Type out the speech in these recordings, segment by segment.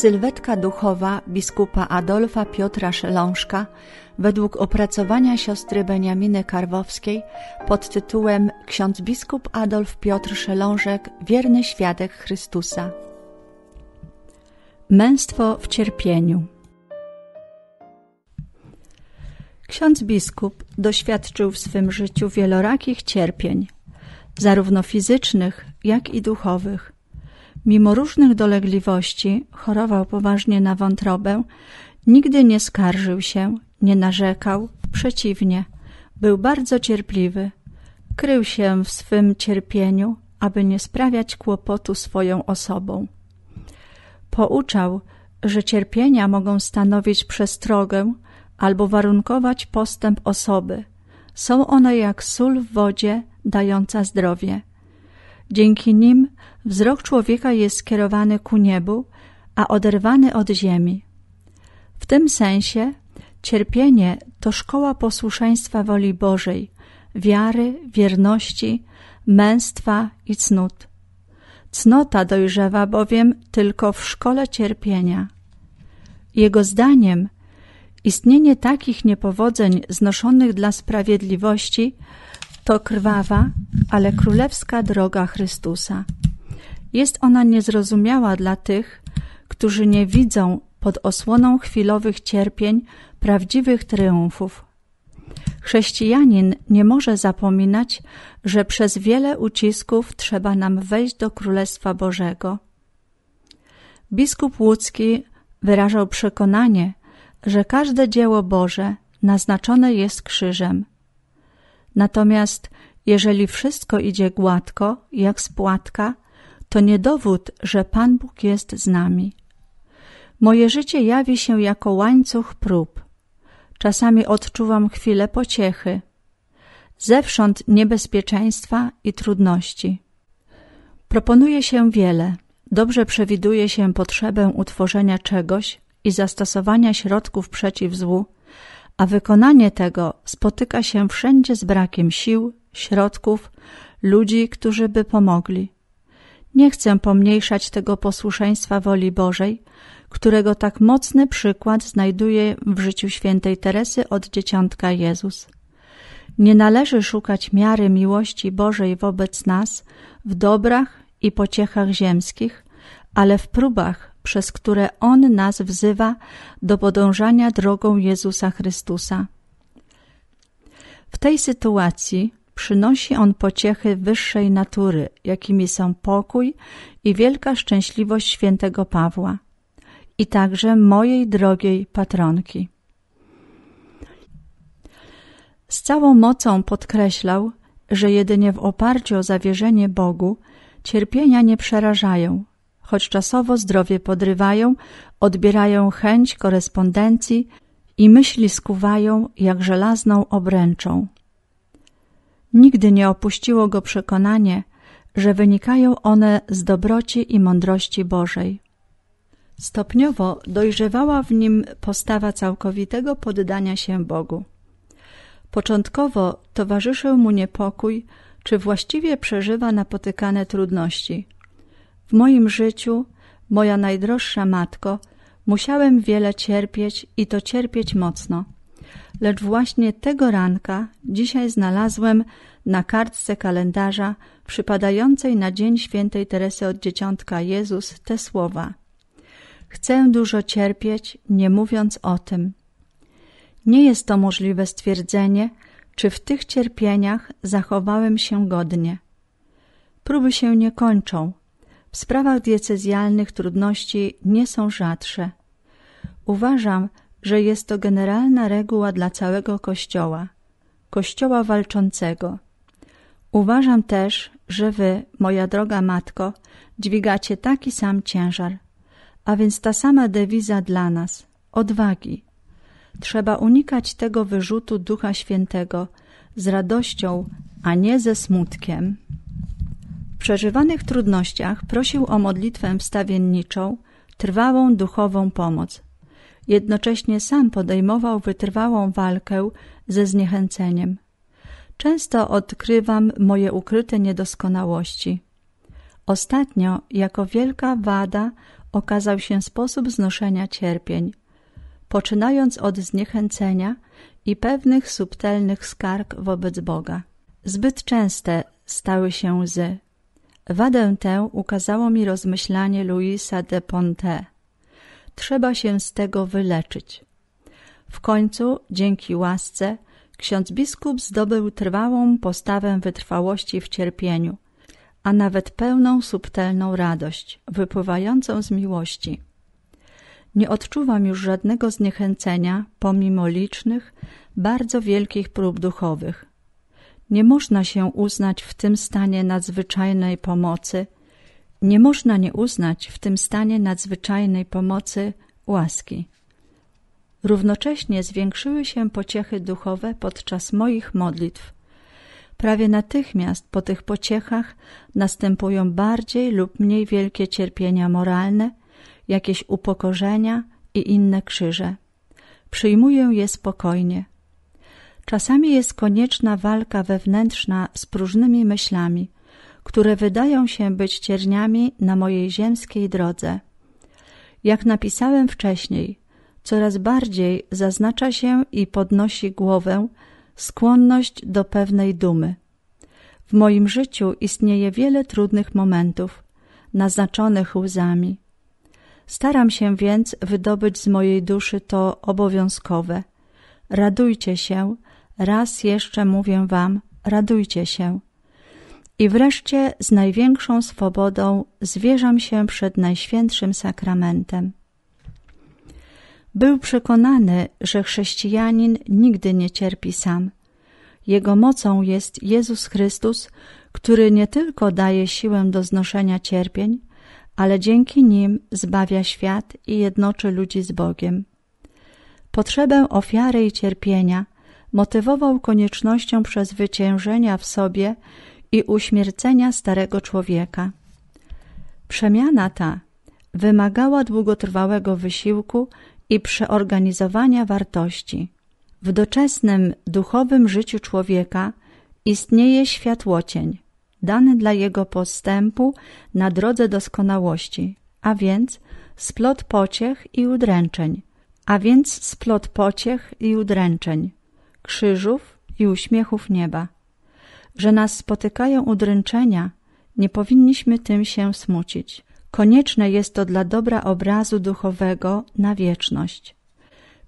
Sylwetka duchowa biskupa Adolfa Piotra Szelążka według opracowania siostry Beniaminy Karwowskiej pod tytułem Ksiądz biskup Adolf Piotr Szelążek Wierny świadek Chrystusa. Męstwo w cierpieniu. Ksiądz biskup doświadczył w swym życiu wielorakich cierpień, zarówno fizycznych, jak i duchowych – Mimo różnych dolegliwości chorował poważnie na wątrobę, nigdy nie skarżył się, nie narzekał, przeciwnie, był bardzo cierpliwy. Krył się w swym cierpieniu, aby nie sprawiać kłopotu swoją osobą. Pouczał, że cierpienia mogą stanowić przestrogę albo warunkować postęp osoby. Są one jak sól w wodzie, dająca zdrowie. Dzięki nim wzrok człowieka jest skierowany ku niebu, a oderwany od ziemi. W tym sensie cierpienie to szkoła posłuszeństwa woli Bożej, wiary, wierności, męstwa i cnót. Cnota dojrzewa bowiem tylko w szkole cierpienia. Jego zdaniem istnienie takich niepowodzeń znoszonych dla sprawiedliwości to krwawa, ale królewska droga Chrystusa. Jest ona niezrozumiała dla tych, którzy nie widzą pod osłoną chwilowych cierpień prawdziwych triumfów. Chrześcijanin nie może zapominać, że przez wiele ucisków trzeba nam wejść do Królestwa Bożego. Biskup Łódzki wyrażał przekonanie, że każde dzieło Boże naznaczone jest krzyżem. Natomiast jeżeli wszystko idzie gładko, jak z płatka, to nie dowód, że Pan Bóg jest z nami. Moje życie jawi się jako łańcuch prób. Czasami odczuwam chwilę pociechy. Zewsząd niebezpieczeństwa i trudności. Proponuje się wiele. Dobrze przewiduje się potrzebę utworzenia czegoś i zastosowania środków przeciw złu, a wykonanie tego spotyka się wszędzie z brakiem sił, środków, ludzi, którzy by pomogli. Nie chcę pomniejszać tego posłuszeństwa woli Bożej, którego tak mocny przykład znajduje w życiu świętej Teresy od dzieciątka Jezus. Nie należy szukać miary miłości Bożej wobec nas w dobrach i pociechach ziemskich, ale w próbach, przez które On nas wzywa do podążania drogą Jezusa Chrystusa. W tej sytuacji przynosi on pociechy wyższej natury, jakimi są pokój i wielka szczęśliwość świętego Pawła i także mojej drogiej patronki. Z całą mocą podkreślał, że jedynie w oparciu o zawierzenie Bogu cierpienia nie przerażają, choć czasowo zdrowie podrywają, odbierają chęć korespondencji i myśli skuwają jak żelazną obręczą. Nigdy nie opuściło go przekonanie, że wynikają one z dobroci i mądrości Bożej. Stopniowo dojrzewała w nim postawa całkowitego poddania się Bogu. Początkowo towarzyszył mu niepokój, czy właściwie przeżywa napotykane trudności – w moim życiu, moja najdroższa matko, musiałem wiele cierpieć i to cierpieć mocno. Lecz właśnie tego ranka dzisiaj znalazłem na kartce kalendarza przypadającej na dzień świętej Teresy od Dzieciątka Jezus te słowa. Chcę dużo cierpieć, nie mówiąc o tym. Nie jest to możliwe stwierdzenie, czy w tych cierpieniach zachowałem się godnie. Próby się nie kończą, w sprawach diecezjalnych trudności nie są rzadsze. Uważam, że jest to generalna reguła dla całego Kościoła, Kościoła walczącego. Uważam też, że wy, moja droga matko, dźwigacie taki sam ciężar, a więc ta sama dewiza dla nas odwagi. Trzeba unikać tego wyrzutu Ducha Świętego z radością, a nie ze smutkiem przeżywanych trudnościach prosił o modlitwę wstawienniczą, trwałą duchową pomoc. Jednocześnie sam podejmował wytrwałą walkę ze zniechęceniem. Często odkrywam moje ukryte niedoskonałości. Ostatnio jako wielka wada okazał się sposób znoszenia cierpień. Poczynając od zniechęcenia i pewnych subtelnych skarg wobec Boga. Zbyt częste stały się łzy, Wadę tę ukazało mi rozmyślanie Louisa de Ponte. Trzeba się z tego wyleczyć. W końcu, dzięki łasce, ksiądz biskup zdobył trwałą postawę wytrwałości w cierpieniu, a nawet pełną subtelną radość, wypływającą z miłości. Nie odczuwam już żadnego zniechęcenia, pomimo licznych, bardzo wielkich prób duchowych. Nie można się uznać w tym stanie nadzwyczajnej pomocy, nie można nie uznać w tym stanie nadzwyczajnej pomocy łaski. Równocześnie zwiększyły się pociechy duchowe podczas moich modlitw. Prawie natychmiast po tych pociechach następują bardziej lub mniej wielkie cierpienia moralne, jakieś upokorzenia i inne krzyże. Przyjmuję je spokojnie. Czasami jest konieczna walka wewnętrzna z próżnymi myślami, które wydają się być cierniami na mojej ziemskiej drodze. Jak napisałem wcześniej, coraz bardziej zaznacza się i podnosi głowę skłonność do pewnej dumy. W moim życiu istnieje wiele trudnych momentów, naznaczonych łzami. Staram się więc wydobyć z mojej duszy to obowiązkowe. Radujcie się, Raz jeszcze mówię wam, radujcie się. I wreszcie z największą swobodą zwierzam się przed Najświętszym Sakramentem. Był przekonany, że chrześcijanin nigdy nie cierpi sam. Jego mocą jest Jezus Chrystus, który nie tylko daje siłę do znoszenia cierpień, ale dzięki nim zbawia świat i jednoczy ludzi z Bogiem. Potrzebę ofiary i cierpienia motywował koniecznością przezwyciężenia w sobie i uśmiercenia starego człowieka. Przemiana ta wymagała długotrwałego wysiłku i przeorganizowania wartości. W doczesnym duchowym życiu człowieka istnieje światłocień, dany dla jego postępu na drodze doskonałości, a więc splot pociech i udręczeń, a więc splot pociech i udręczeń krzyżów i uśmiechów nieba. Że nas spotykają udręczenia, nie powinniśmy tym się smucić. Konieczne jest to dla dobra obrazu duchowego na wieczność.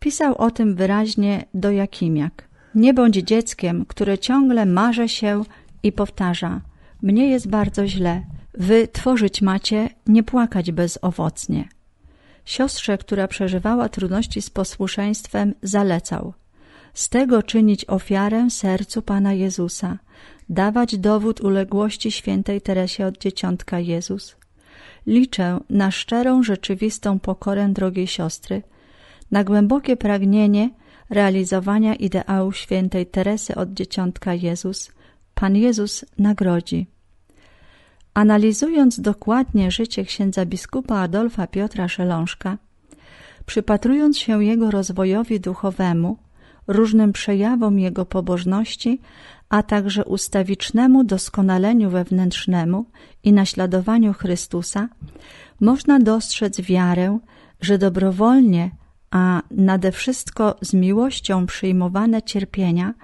Pisał o tym wyraźnie do Jakimiak. Nie bądź dzieckiem, które ciągle marze się i powtarza: Mnie jest bardzo źle, wy tworzyć macie, nie płakać bezowocnie. Siostrze, która przeżywała trudności z posłuszeństwem, zalecał – z tego czynić ofiarę sercu Pana Jezusa, dawać dowód uległości świętej Teresie od Dzieciątka Jezus. Liczę na szczerą, rzeczywistą pokorę drogiej siostry, na głębokie pragnienie realizowania ideału świętej Teresy od Dzieciątka Jezus. Pan Jezus nagrodzi. Analizując dokładnie życie księdza biskupa Adolfa Piotra Szelążka, przypatrując się jego rozwojowi duchowemu, różnym przejawom jego pobożności, a także ustawicznemu doskonaleniu wewnętrznemu i naśladowaniu Chrystusa, można dostrzec wiarę, że dobrowolnie, a nade wszystko z miłością przyjmowane cierpienia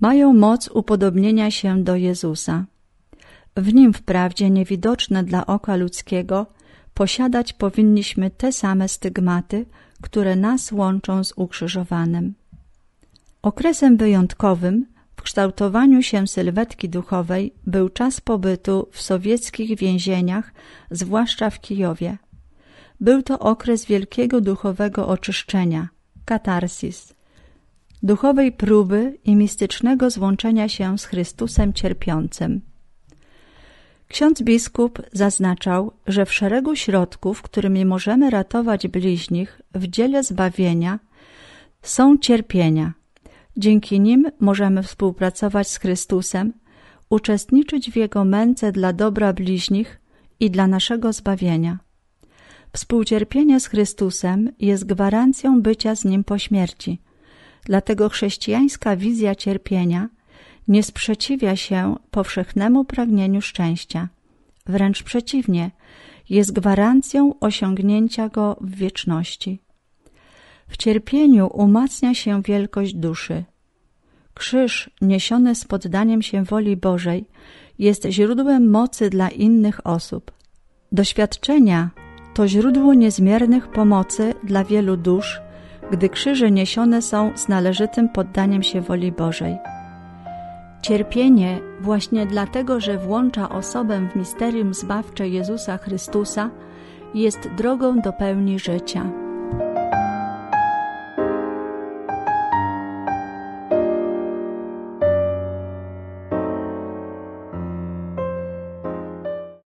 mają moc upodobnienia się do Jezusa. W nim wprawdzie niewidoczne dla oka ludzkiego, posiadać powinniśmy te same stygmaty, które nas łączą z ukrzyżowanym. Okresem wyjątkowym w kształtowaniu się sylwetki duchowej był czas pobytu w sowieckich więzieniach, zwłaszcza w Kijowie. Był to okres wielkiego duchowego oczyszczenia, katarsis, duchowej próby i mistycznego złączenia się z Chrystusem cierpiącym. Ksiądz biskup zaznaczał, że w szeregu środków, którymi możemy ratować bliźnich w dziele zbawienia, są cierpienia – Dzięki nim możemy współpracować z Chrystusem, uczestniczyć w Jego męce dla dobra bliźnich i dla naszego zbawienia. Współcierpienie z Chrystusem jest gwarancją bycia z Nim po śmierci. Dlatego chrześcijańska wizja cierpienia nie sprzeciwia się powszechnemu pragnieniu szczęścia. Wręcz przeciwnie, jest gwarancją osiągnięcia go w wieczności. W cierpieniu umacnia się wielkość duszy. Krzyż niesiony z poddaniem się woli Bożej jest źródłem mocy dla innych osób. Doświadczenia to źródło niezmiernych pomocy dla wielu dusz, gdy krzyże niesione są z należytym poddaniem się woli Bożej. Cierpienie właśnie dlatego, że włącza osobę w misterium zbawcze Jezusa Chrystusa, jest drogą do pełni życia.